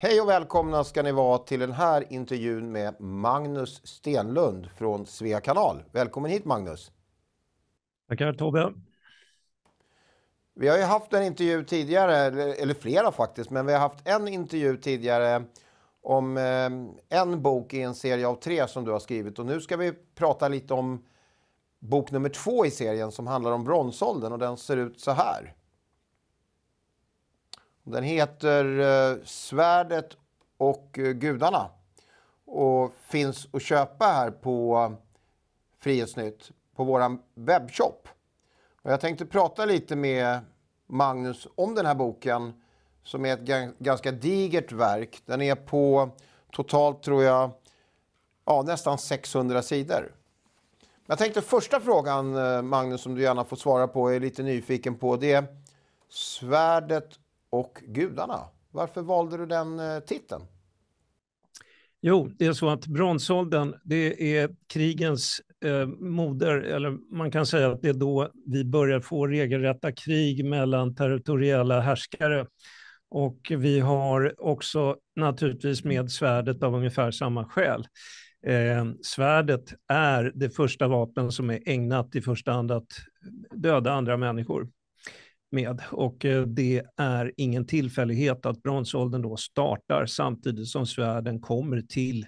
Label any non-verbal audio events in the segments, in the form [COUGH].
Hej och välkomna ska ni vara till den här intervjun med Magnus Stenlund från Svea kanal. Välkommen hit Magnus! Tackar Tobbe! Vi har ju haft en intervju tidigare, eller flera faktiskt, men vi har haft en intervju tidigare om eh, en bok i en serie av tre som du har skrivit och nu ska vi prata lite om bok nummer två i serien som handlar om bronsåldern och den ser ut så här. Den heter eh, Svärdet och eh, gudarna och finns att köpa här på eh, Frihetsnytt på vår webbshop. Och jag tänkte prata lite med Magnus om den här boken som är ett ganska digert verk. Den är på totalt tror jag ja, nästan 600 sidor. Jag tänkte första frågan Magnus som du gärna får svara på, är lite nyfiken på, det är svärdet och gudarna. Varför valde du den eh, titeln? Jo, det är så att bronsåldern, det är krigens eh, moder, eller man kan säga att det är då vi börjar få regelrätta krig mellan territoriella härskare. Och vi har också naturligtvis med svärdet av ungefär samma skäl. Eh, svärdet är det första vapen som är ägnat i första hand att döda andra människor med. Och eh, det är ingen tillfällighet att bronsåldern då startar samtidigt som svärden kommer till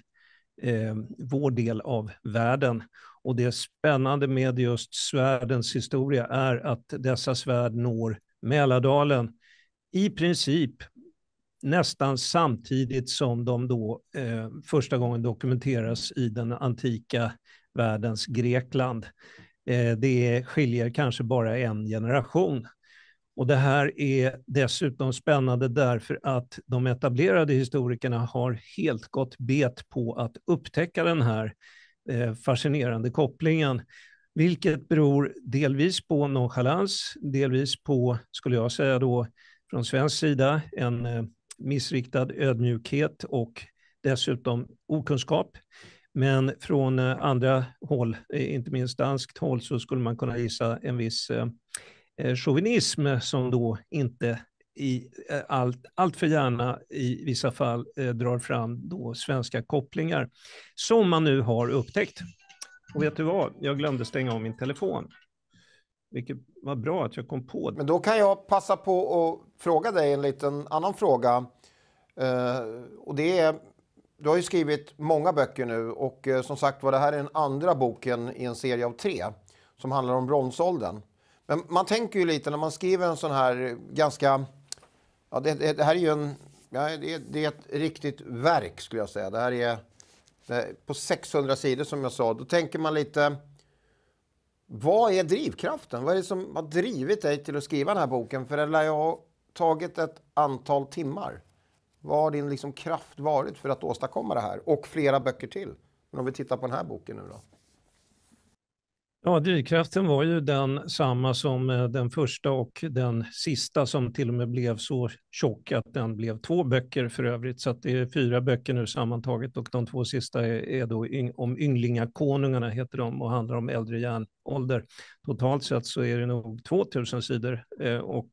eh, vår del av världen. Och det spännande med just svärdens historia är att dessa svärd når Mälardalen i princip nästan samtidigt som de då eh, första gången dokumenteras i den antika världens Grekland. Eh, det skiljer kanske bara en generation och det här är dessutom spännande därför att de etablerade historikerna har helt gått bet på att upptäcka den här eh, fascinerande kopplingen. Vilket beror delvis på nonchalans, delvis på, skulle jag säga då, från svensk sida, en eh, missriktad ödmjukhet och dessutom okunskap. Men från eh, andra håll, inte minst danskt håll, så skulle man kunna gissa en viss Eh, chauvinism som då inte i eh, allt, allt för gärna i vissa fall eh, drar fram då svenska kopplingar som man nu har upptäckt. Och vet du vad, jag glömde stänga av min telefon. Vilket var bra att jag kom på det. Men då kan jag passa på att fråga dig en liten annan fråga. Uh, och det är, du har ju skrivit många böcker nu och uh, som sagt var det här är den andra boken i en serie av tre som handlar om bronsåldern. Men man tänker ju lite när man skriver en sån här ganska... Ja, det, det här är ju en... Ja, det, det, är ett riktigt verk skulle jag säga. Det här är det, på 600 sidor som jag sa. Då tänker man lite... Vad är drivkraften? Vad är det som har drivit dig till att skriva den här boken? För den lär ju ha tagit ett antal timmar. Vad har din liksom kraft varit för att åstadkomma det här? Och flera böcker till. Men om vi tittar på den här boken nu då. Ja, drivkraften var ju den samma som eh, den första och den sista som till och med blev så tjock att den blev två böcker för övrigt. Så det är fyra böcker nu sammantaget och de två sista är, då om Ynglingakonungarna heter de och handlar om äldre järnålder. Totalt sett så är det nog 2000 sidor eh, och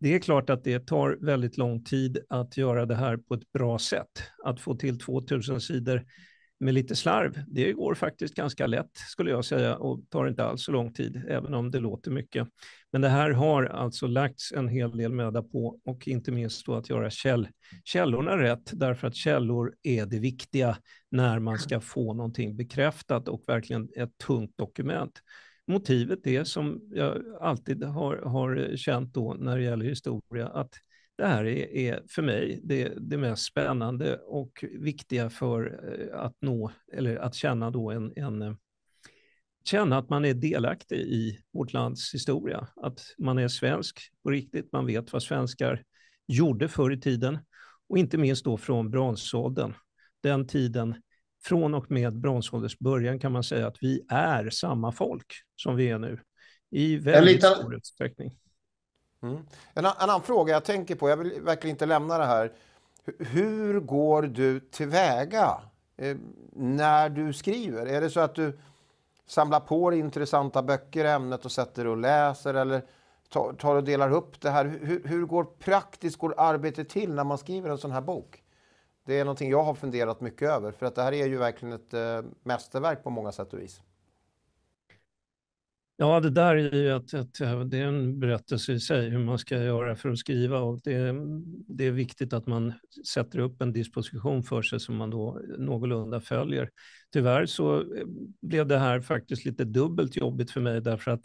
det är klart att det tar väldigt lång tid att göra det här på ett bra sätt. Att få till 2000 sidor med lite slarv. Det går faktiskt ganska lätt skulle jag säga och tar inte alls så lång tid, även om det låter mycket. Men det här har alltså lagts en hel del möda på och inte minst då att göra käll källorna rätt, därför att källor är det viktiga när man ska få någonting bekräftat och verkligen ett tungt dokument. Motivet är som jag alltid har, har känt då när det gäller historia, att det här är, är för mig det, det, mest spännande och viktiga för eh, att nå, eller att känna då en, en eh, känna att man är delaktig i vårt lands historia. Att man är svensk på riktigt, man vet vad svenskar gjorde förr i tiden. Och inte minst då från bronsåldern, den tiden från och med bronsålderns början kan man säga att vi är samma folk som vi är nu. I väldigt liten, stor utsträckning. Mm. En, en, annan fråga jag tänker på, jag vill verkligen inte lämna det här. Hur går du tillväga eh, när du skriver? Är det så att du samlar på dig intressanta böcker i ämnet och sätter och läser eller tar, och delar upp det här? Hur, hur, går praktiskt går arbetet till när man skriver en sån här bok? Det är någonting jag har funderat mycket över för att det här är ju verkligen ett eh, mästerverk på många sätt och vis. Ja, det där är ju att, att, det är en berättelse i sig hur man ska göra för att skriva. Och det, det, är viktigt att man sätter upp en disposition för sig som man då någorlunda följer. Tyvärr så eh, blev det här faktiskt lite dubbelt jobbigt för mig därför att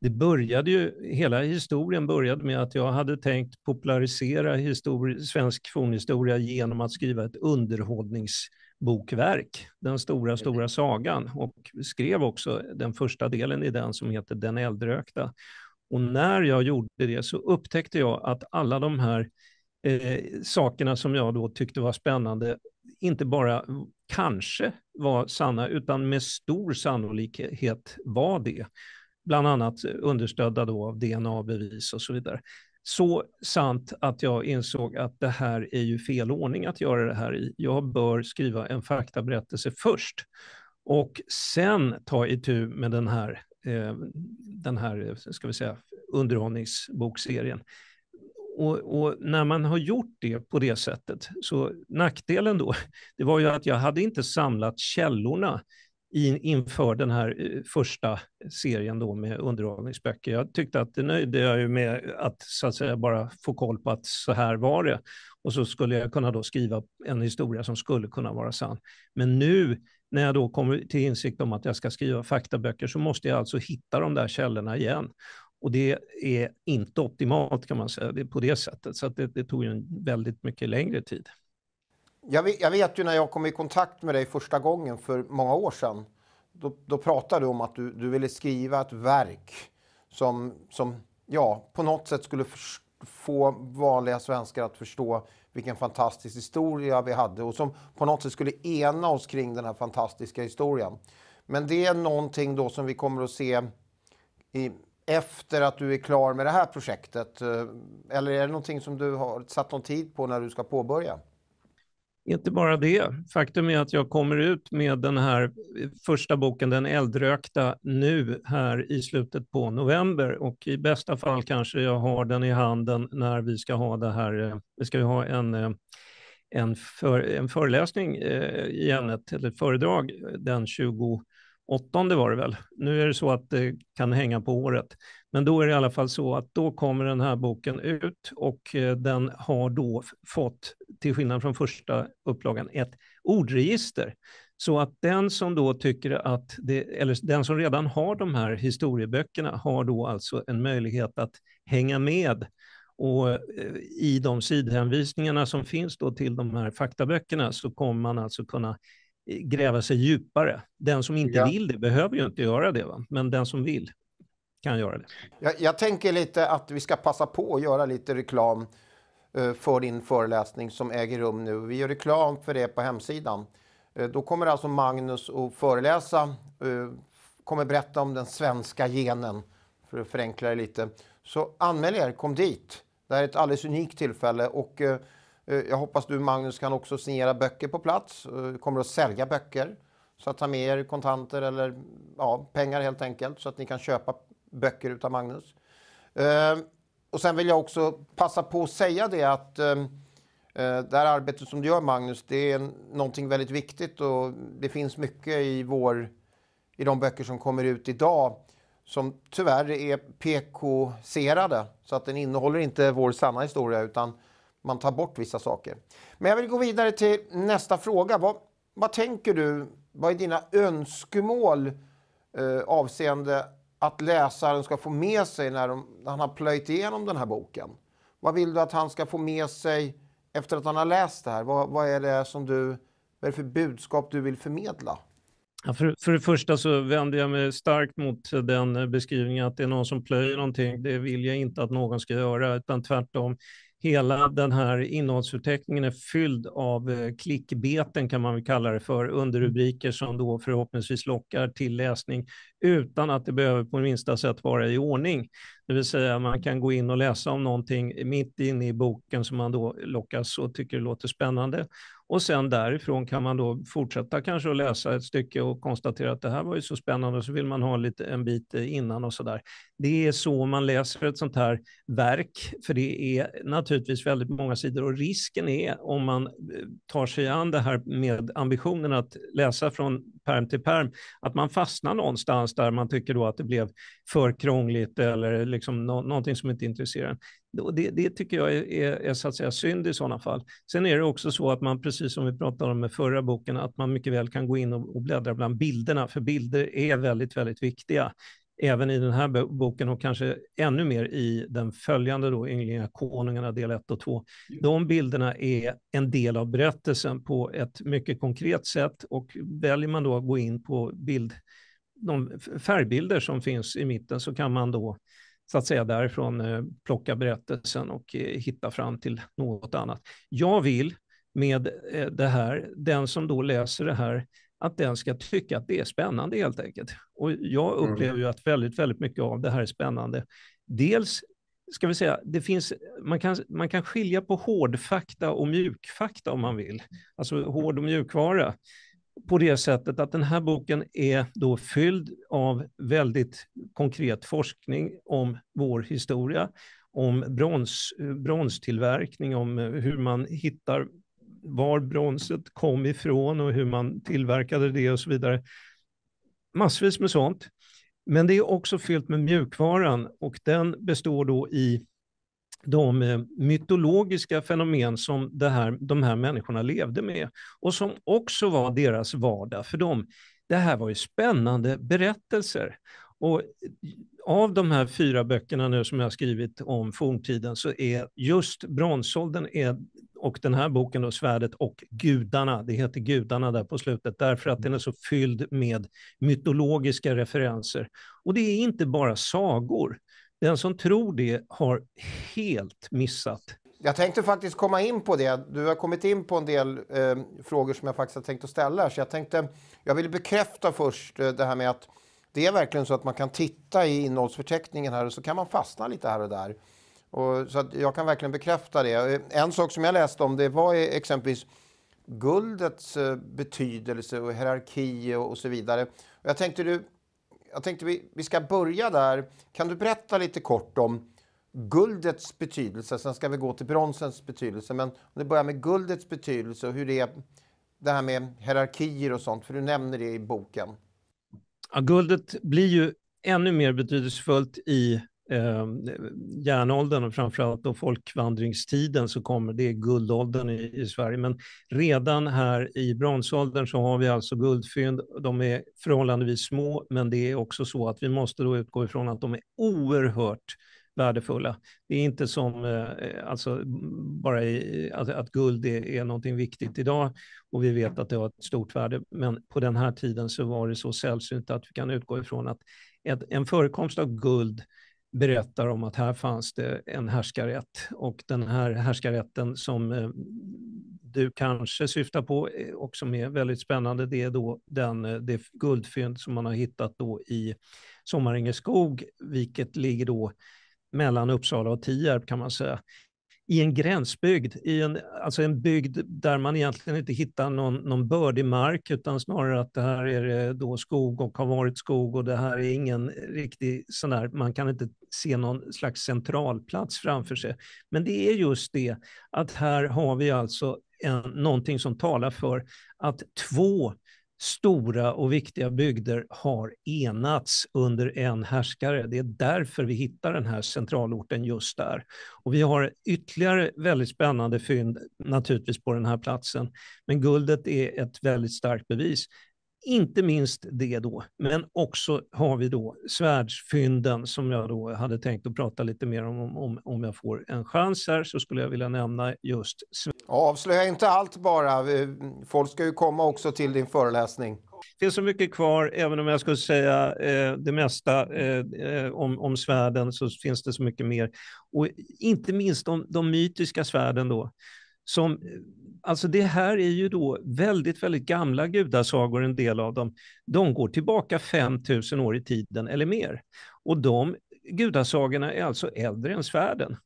det började ju, hela historien började med att jag hade tänkt popularisera histori- svensk fornhistoria genom att skriva ett underhållnings bokverk, Den stora, mm. stora sagan, och skrev också den första delen i den som heter Den eldrökta. Och när jag gjorde det så upptäckte jag att alla de här eh, sakerna som jag då tyckte var spännande inte bara kanske var sanna, utan med stor sannolikhet var det. Bland annat understödda då av DNA-bevis och så vidare så sant att jag insåg att det här är ju fel ordning att göra det här i. Jag bör skriva en faktaberättelse först och sen ta itu med den här, eh, den här ska vi säga, underhållningsbokserien. Och, och, när man har gjort det på det sättet, så nackdelen då, det var ju att jag hade inte samlat källorna in, inför den här eh, första serien då med underhållningsböcker. Jag tyckte att det nöjde jag ju med att, så att säga, bara få koll på att så här var det. Och så skulle jag kunna då skriva en historia som skulle kunna vara sann. Men nu när jag då kommer till insikt om att jag ska skriva faktaböcker så måste jag alltså hitta de där källorna igen. Och det är inte optimalt kan man säga det på det sättet. Så det, det tog ju en väldigt mycket längre tid. Jag vet, jag vet, ju när jag kom i kontakt med dig första gången för många år sedan. Då, då pratade du om att du, du ville skriva ett verk som, som ja, på något sätt skulle förstå få vanliga svenskar att förstå vilken fantastisk historia vi hade och som på något sätt skulle ena oss kring den här fantastiska historien. Men det är någonting då som vi kommer att se i, efter att du är klar med det här projektet. Eh, eller är det någonting som du har satt någon tid på när du ska påbörja? Inte bara det. Faktum är att jag kommer ut med den här första boken, Den eldrökta, nu här i slutet på november. Och i bästa fall kanske jag har den i handen när vi ska ha det här, eh, vi ska ha en, eh, en, för, en föreläsning eh, i ämnet, eller föredrag, den 20 åttonde var det väl. Nu är det så att det kan hänga på året. Men då är det i alla fall så att då kommer den här boken ut och eh, den har då fått, till skillnad från första upplagan, ett ordregister. Så att den som då tycker att, det, eller den som redan har de här historieböckerna har då alltså en möjlighet att hänga med och eh, i de sidhänvisningarna som finns då till de här faktaböckerna så kommer man alltså kunna gräva sig djupare. Den som inte ja. vill det behöver ju inte göra det, va? men den som vill kan göra det. Jag, jag tänker lite att vi ska passa på att göra lite reklam eh, för din föreläsning som äger rum nu. Vi gör reklam för det på hemsidan. Eh, då kommer alltså Magnus att föreläsa, eh, kommer berätta om den svenska genen, för att förenkla det lite. Så anmäl er, kom dit. Det här är ett alldeles unikt tillfälle och Eh, jag hoppas du Magnus kan också signera böcker på plats. Eh, kommer att sälja böcker. Så att ta med er kontanter eller ja, pengar helt enkelt så att ni kan köpa böcker utav Magnus. Eh, och sen vill jag också passa på att säga det att det här arbetet som du gör Magnus, det är någonting väldigt viktigt och det finns mycket i, vår, i de böcker som kommer ut idag som tyvärr är PK-serade. Så att den innehåller inte vår sanna historia utan man tar bort vissa saker. Men jag vill gå vidare till nästa fråga. Vad, vad tänker du? Vad är dina önskemål eh, avseende att läsaren ska få med sig när, de, när han har plöjt igenom den här boken? Vad vill du att han ska få med sig efter att han har läst det här? Vad, vad är det som du, vad är det för budskap du vill förmedla? Ja, för, för det första så vänder jag mig starkt mot den beskrivningen att det är någon som plöjer någonting. Det vill jag inte att någon ska göra, utan tvärtom. Hela den här innehållsförteckningen är fylld av eh, klickbeten kan man väl kalla det för, underrubriker som då förhoppningsvis lockar till läsning utan att det behöver på minsta sätt vara i ordning. Det vill säga man kan gå in och läsa om någonting mitt inne i boken som man då lockas och tycker låter spännande och sen därifrån kan man då fortsätta kanske att läsa ett stycke och konstatera att det här var ju så spännande och så vill man ha lite, en bit innan och så där. Det är så man läser ett sånt här verk, för det är naturligtvis väldigt många sidor och risken är om man eh, tar sig an det här med ambitionen att läsa från perm till perm, att man fastnar någonstans där man tycker då att det blev för krångligt eller liksom nå någonting som inte intresserar det, det, tycker jag är, är, är, så att säga synd i sådana fall. Sen är det också så att man, precis som vi pratade om med förra boken, att man mycket väl kan gå in och, och bläddra bland bilderna, för bilder är väldigt, väldigt viktiga även i den här boken och kanske ännu mer i den följande då, Ynglingar, konungarna del 1 och 2. De bilderna är en del av berättelsen på ett mycket konkret sätt och väljer man då att gå in på bild, de färgbilder som finns i mitten så kan man då så att säga därifrån eh, plocka berättelsen och eh, hitta fram till något annat. Jag vill med eh, det här, den som då läser det här, att den ska tycka att det är spännande helt enkelt. Och jag mm. upplever ju att väldigt, väldigt mycket av det här är spännande. Dels ska vi säga, det finns, man, kan, man kan skilja på hårdfakta och mjukfakta om man vill, alltså hård och mjukvara på det sättet att den här boken är då fylld av väldigt konkret forskning om vår historia, om brons, bronstillverkning, om hur man hittar var bronset kom ifrån och hur man tillverkade det och så vidare. Massvis med sånt. Men det är också fyllt med mjukvaran och den består då i de eh, mytologiska fenomen som det här, de här människorna levde med och som också var deras vardag för dem. Det här var ju spännande berättelser. Och av de här fyra böckerna nu som jag har skrivit om forntiden så är just bronsåldern är, och den här boken då, Svärdet och gudarna, det heter gudarna där på slutet, därför att den är så fylld med mytologiska referenser. Och det är inte bara sagor, den som tror det har helt missat. Jag tänkte faktiskt komma in på det. Du har kommit in på en del eh, frågor som jag faktiskt har tänkt att ställa. Så jag, tänkte, jag vill bekräfta först eh, det här med att det är verkligen så att man kan titta i innehållsförteckningen här och så kan man fastna lite här och där. Och, så att jag kan verkligen bekräfta det. Eh, en sak som jag läste om det var exempelvis guldets eh, betydelse och hierarki och, och så vidare. Jag tänkte du jag tänkte vi, vi ska börja där. Kan du berätta lite kort om guldets betydelse? Sen ska vi gå till bronsens betydelse. Men om du börjar med guldets betydelse och hur det är det här med hierarkier och sånt, för du nämner det i boken. Ja, guldet blir ju ännu mer betydelsefullt i eh, järnåldern och framförallt då folkvandringstiden så kommer det är guldåldern i, i, Sverige. Men redan här i bronsåldern så har vi alltså guldfynd. De är förhållandevis små, men det är också så att vi måste då utgå ifrån att de är oerhört värdefulla. Det är inte som eh, alltså, bara i, att, att, guld är, är någonting viktigt idag och vi vet att det har ett stort värde. Men på den här tiden så var det så sällsynt att vi kan utgå ifrån att ett, en förekomst av guld berättar om att här fanns det en härskarrätt och den här härskarrätten som eh, du kanske syftar på och som är väldigt spännande, det är då den, eh, det guldfynd som man har hittat då i Sommarängeskog, vilket ligger då mellan Uppsala och Tierp kan man säga i en gränsbygd, i en, alltså en bygd där man egentligen inte hittar någon, någon bördig mark utan snarare att det här är eh, då skog och har varit skog och det här är ingen riktig sån där, man kan inte se någon slags centralplats framför sig. Men det är just det att här har vi alltså en, någonting som talar för att två stora och viktiga bygder har enats under en härskare. Det är därför vi hittar den här centralorten just där. Och vi har ytterligare väldigt spännande fynd naturligtvis på den här platsen. Men guldet är ett väldigt starkt bevis inte minst det då, men också har vi då svärdsfynden som jag då hade tänkt att prata lite mer om. Om, om jag får en chans här så skulle jag vilja nämna just... Avslöja inte allt bara. Folk ska ju komma också till din föreläsning. Det finns så mycket kvar, även om jag skulle säga eh, det mesta eh, eh, om, om svärden så finns det så mycket mer. Och inte minst de, de mytiska svärden då som alltså det här är ju då väldigt, väldigt gamla gudasagor, en del av dem. De går tillbaka 5000 år i tiden eller mer. Och de gudasagorna är alltså äldre än svärden.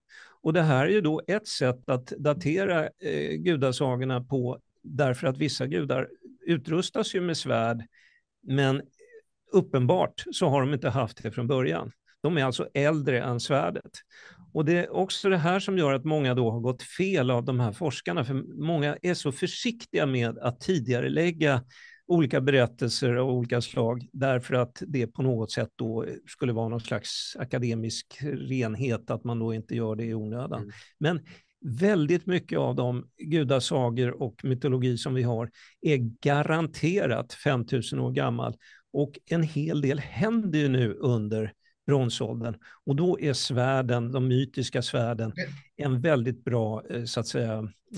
Och det här är ju då ett sätt att datera eh, gudasagorna på, därför att vissa gudar utrustas ju med svärd, men uppenbart så har de inte haft det från början. De är alltså äldre än svärdet. Och det är också det här som gör att många då har gått fel av de här forskarna, för många är så försiktiga med att tidigare lägga olika berättelser av olika slag därför att det på något sätt då skulle vara någon slags akademisk renhet, att man då inte gör det i onödan. Mm. Men väldigt mycket av de gudasagor och mytologi som vi har är garanterat 5000 år gammal och en hel del händer ju nu under bronsåldern. Och då är svärden, de mytiska svärden, mm. en väldigt bra eh, så att säga,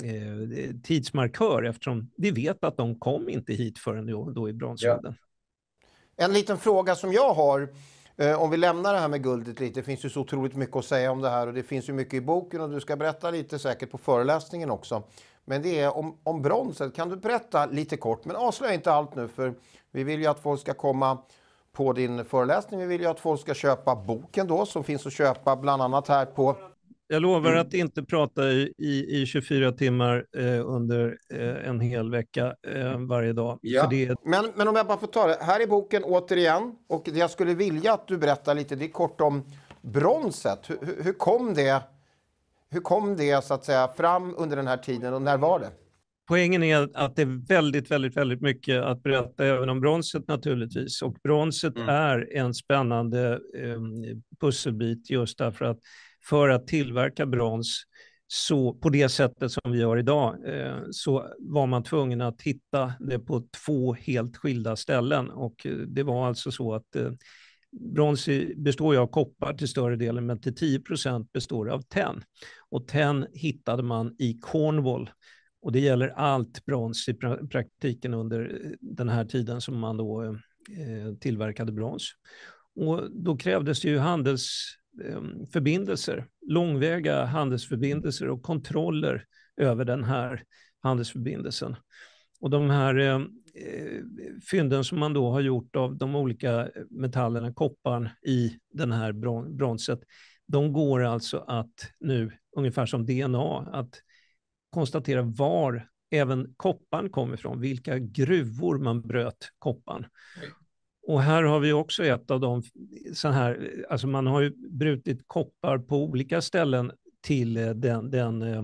eh, tidsmarkör eftersom vi vet att de kom inte hit förrän då, i bronsåldern. Ja. En liten fråga som jag har, eh, om vi lämnar det här med guldet lite, det finns ju så otroligt mycket att säga om det här och det finns ju mycket i boken och du ska berätta lite säkert på föreläsningen också. Men det är om, om bronset, kan du berätta lite kort, men avslöja inte allt nu för vi vill ju att folk ska komma på din föreläsning. Vi vill ju att folk ska köpa boken då som finns att köpa bland annat här på jag lovar att inte prata i, i, i 24 timmar eh, under eh, en hel vecka eh, varje dag. Ja. Det... Men, men om jag bara får ta det. Här är boken återigen. Och det jag skulle vilja att du berättar lite, det är kort om bronset. hur, hur kom det, hur kom det så att säga, fram under den här tiden och när var det? poängen är att det är väldigt, väldigt, väldigt mycket att berätta även om bronset naturligtvis. Och bronset mm. är en spännande eh, pusselbit just därför att för att tillverka brons så på det sättet som vi gör idag eh, så var man tvungen att hitta det på två helt skilda ställen. Och eh, det var alltså så att eh, Brons består ju av koppar till större delen, men till 10 består av tenn. Och tenn hittade man i Cornwall och det gäller allt brons i praktiken under eh, den här tiden som man då eh, tillverkade brons. Och då krävdes det ju handelsförbindelser, ehm, långväga handelsförbindelser och kontroller över den här handelsförbindelsen. Och de här eh, fynden som man då har gjort av de olika metallerna, kopparn i den här bronset, de går alltså att nu, ungefär som DNA, att konstatera var även kopparn kom ifrån, vilka gruvor man bröt kopparn. Och här har vi också ett av de, så här, alltså man har ju brutit koppar på olika ställen till, eh, den, den, eh,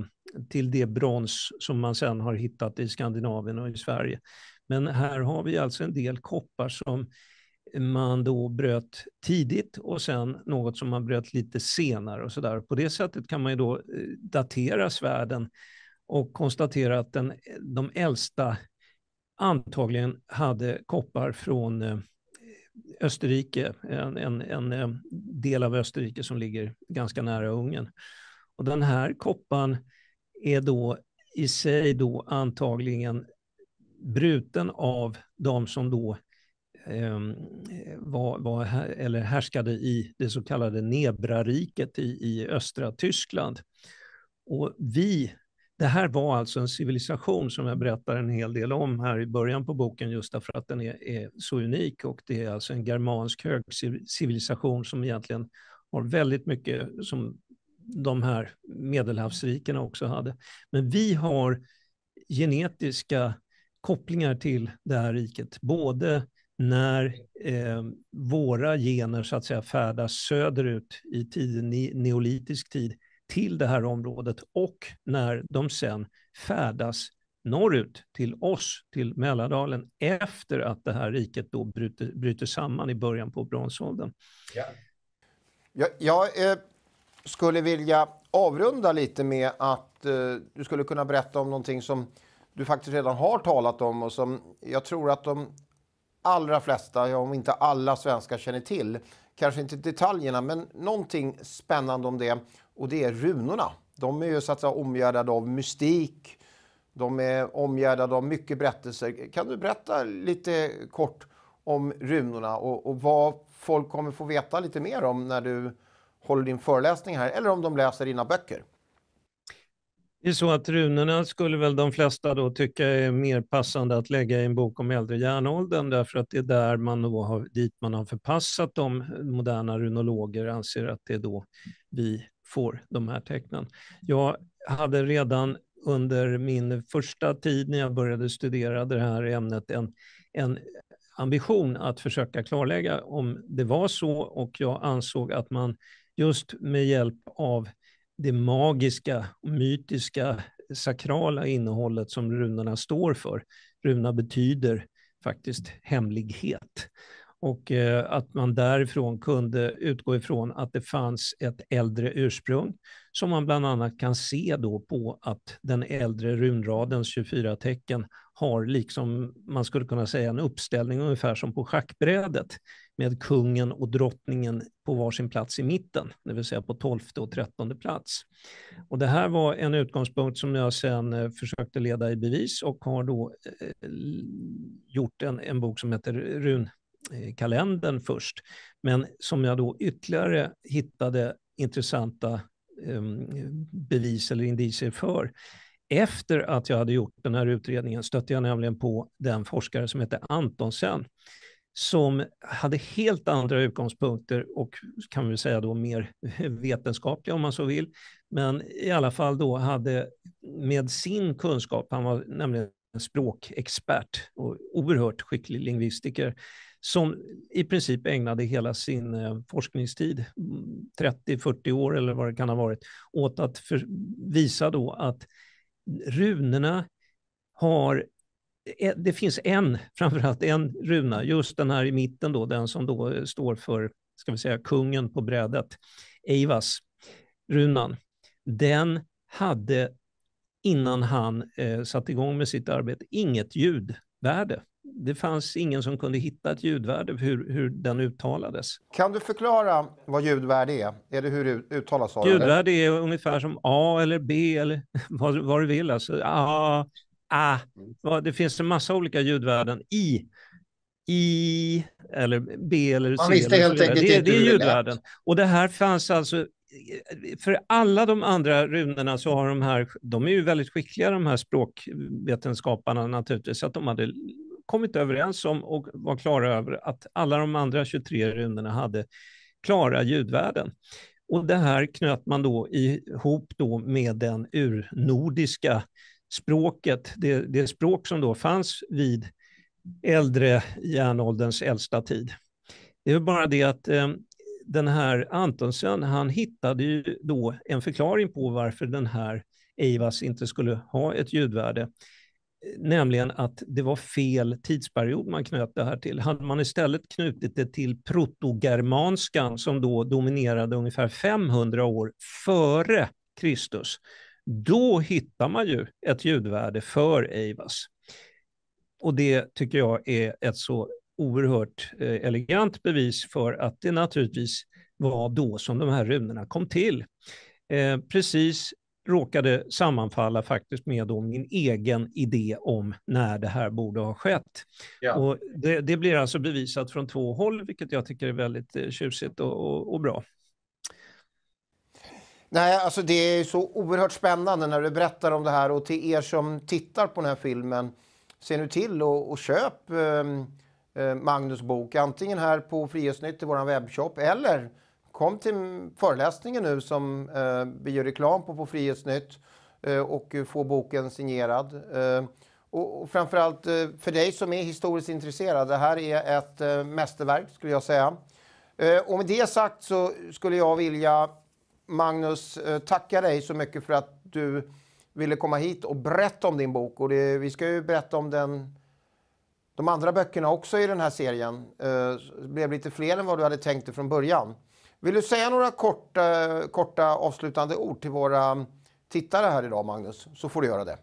till det brons som man sen har hittat i Skandinavien och i Sverige. Men här har vi alltså en del koppar som man då bröt tidigt och sen något som man bröt lite senare och så där. På det sättet kan man ju då eh, datera svärden och konstaterade att den, de äldsta antagligen hade koppar från eh, Österrike, en, en, en, eh, del av Österrike som ligger ganska nära Ungern. Och den här koppan är då i sig då antagligen bruten av de som då eh, var, var, eller härskade i det så kallade Nebrariket i, i östra Tyskland. Och vi det här var alltså en civilisation som jag berättar en hel del om här i början på boken just därför att den är, är så unik och det är alltså en germansk högcivilisation som egentligen har väldigt mycket som de här medelhavsrikena också hade. Men vi har genetiska kopplingar till det här riket, både när eh, våra gener så att säga färdas söderut i tiden, neolitisk tid, till det här området och när de sen färdas norrut till oss, till Mälardalen, efter att det här riket då bryter, bryter samman i början på bronsåldern. Ja. Jag, jag eh, skulle vilja avrunda lite med att eh, du skulle kunna berätta om någonting som du faktiskt redan har talat om och som jag tror att de allra flesta, om inte alla svenskar känner till. Kanske inte detaljerna, men någonting spännande om det och det är runorna. De är ju så att säga omgärdade av mystik. De är omgärdade av mycket berättelser. Kan du berätta lite kort om runorna och, och vad folk kommer få veta lite mer om när du håller din föreläsning här eller om de läser dina böcker? Det är så att runorna skulle väl de flesta då tycka är mer passande att lägga i en bok om äldre järnåldern därför att det är där man då har, dit man har förpassat de moderna runologer anser att det är då vi får de här tecknen. Jag hade redan under min första tid när jag började studera det här ämnet en, en ambition att försöka klarlägga om det var så och jag ansåg att man just med hjälp av det magiska, mytiska, sakrala innehållet som runorna står för. Runa betyder faktiskt hemlighet och eh, att man därifrån kunde utgå ifrån att det fanns ett äldre ursprung som man bland annat kan se då på att den äldre runradens 24 tecken har, liksom man skulle kunna säga, en uppställning ungefär som på schackbrädet med kungen och drottningen på varsin plats i mitten, det vill säga på tolfte och trettonde plats. Och det här var en utgångspunkt som jag sen eh, försökte leda i bevis och har då eh, gjort en, en bok som heter Run Eh, kalendern först. Men som jag då ytterligare hittade intressanta ehm, bevis eller indicier för. Efter att jag hade gjort den här utredningen stötte jag nämligen på den forskare som hette Antonsen som hade helt andra utgångspunkter och kan vi säga då mer vetenskapliga om man så vill. Men i alla fall då hade med sin kunskap, han var nämligen en språkexpert och oerhört skicklig lingvistiker, som i princip ägnade hela sin eh, forskningstid, 30-40 år eller vad det kan ha varit, åt att för, visa då att runorna har eh, det finns en, [LAUGHS] framförallt en runa, just den här i mitten då, den som då eh, står för, ska vi säga, kungen på brädet, Eivas, runan. Den hade, innan han eh, satte igång med sitt arbete, inget ljudvärde det fanns ingen som kunde hitta ett ljudvärde hur, hur den uttalades. Kan du förklara vad ljudvärde är? Är det hur det uttalas? ljudvärde eller? är ungefär som A eller B eller [LAUGHS] vad, vad du vill. Alltså, A, A. Det finns en massa olika ljudvärden. I, I eller B eller C. Man visste helt enkelt inte det, det är ljudvärden. Och det här fanns alltså för alla de andra runorna så har de här, de är ju väldigt skickliga de här språkvetenskaparna naturligtvis, att de hade kommit överens om och var klara över att alla de andra 23 runorna hade klara ljudvärden. Och det här knöt man då ihop då med den urnordiska språket, det, det språk som då fanns vid äldre järnålderns äldsta tid. Det är bara det att eh, den här Antonsen, han hittade ju då en förklaring på varför den här Eivas inte skulle ha ett ljudvärde nämligen att det var fel tidsperiod man knöt det här till. Hade man istället knutit det till protogermanskan som då dominerade ungefär 500 år före Kristus, då hittar man ju ett ljudvärde för Eivas. Och det tycker jag är ett så oerhört eh, elegant bevis för att det naturligtvis var då som de här runorna kom till. Eh, precis råkade sammanfalla faktiskt med då min egen idé om när det här borde ha skett. Ja. Och det, det, blir alltså bevisat från två håll, vilket jag tycker är väldigt eh, tjusigt och, och, och bra. Nej, alltså det är så oerhört spännande när du berättar om det här och till er som tittar på den här filmen, se nu till och, och köp ehm, eh, Magnus bok, antingen här på Frihetsnytt i vår webbshop eller kom till föreläsningen nu som eh, vi gör reklam på på Frihetsnytt eh, och få boken signerad. Eh, och, och framförallt eh, för dig som är historiskt intresserad, det här är ett eh, mästerverk skulle jag säga. Eh, och med det sagt så skulle jag vilja Magnus eh, tacka dig så mycket för att du ville komma hit och berätta om din bok. Och det, vi ska ju berätta om den de andra böckerna också i den här serien eh, blev lite fler än vad du hade tänkt dig från början. Vill du säga några korta, eh, korta avslutande ord till våra tittare här idag, Magnus, så får du göra det.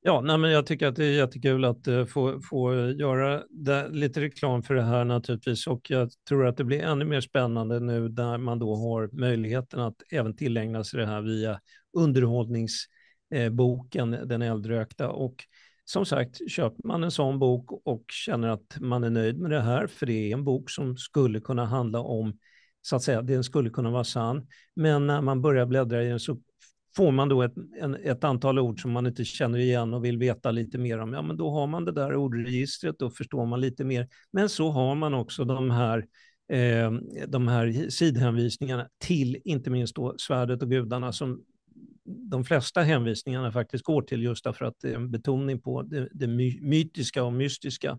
Ja, nej, men jag tycker att det är jättekul att eh, få, få göra det, lite reklam för det här naturligtvis och jag tror att det blir ännu mer spännande nu där man då har möjligheten att även tillägna sig det här via underhållningsboken eh, Den äldrökta och som sagt, köper man en sån bok och känner att man är nöjd med det här, för det är en bok som skulle kunna handla om, så att säga, den skulle kunna vara sann, men när man börjar bläddra i den så får man då ett, en, ett antal ord som man inte känner igen och vill veta lite mer om, ja men då har man det där ordregistret, då förstår man lite mer. Men så har man också de här, eh, de här sidhänvisningarna till inte minst då svärdet och gudarna som de flesta hänvisningarna faktiskt går till just därför att det är en betoning på det, det mytiska och mystiska.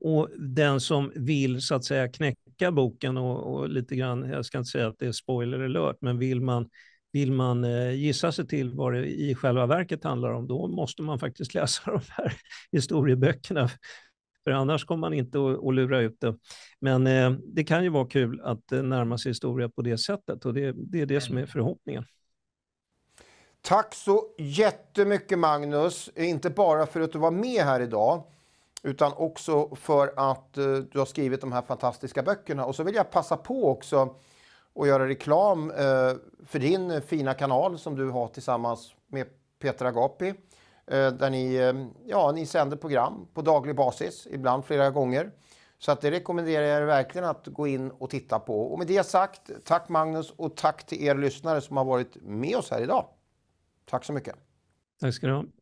Och den som vill så att säga knäcka boken och, och, lite grann, jag ska inte säga att det är spoiler alert, men vill man, vill man eh, gissa sig till vad det i själva verket handlar om, då måste man faktiskt [LAUGHS] läsa de här historieböckerna. För annars kommer man inte att, lura ut det. Men eh, det kan ju vara kul att eh, närma sig historia på det sättet och det, det är det som mm. är förhoppningen. Tack så jättemycket Magnus, inte bara för att du var med här idag utan också för att eh, du har skrivit de här fantastiska böckerna. Och så vill jag passa på också att göra reklam eh, för din fina kanal som du har tillsammans med Petra Agapi. Eh, där ni, ja, ni sänder program på daglig basis, ibland flera gånger. Så att det rekommenderar jag er verkligen att gå in och titta på. Och med det sagt, tack Magnus och tack till er lyssnare som har varit med oss här idag. Tack så mycket. Tack ska du ha.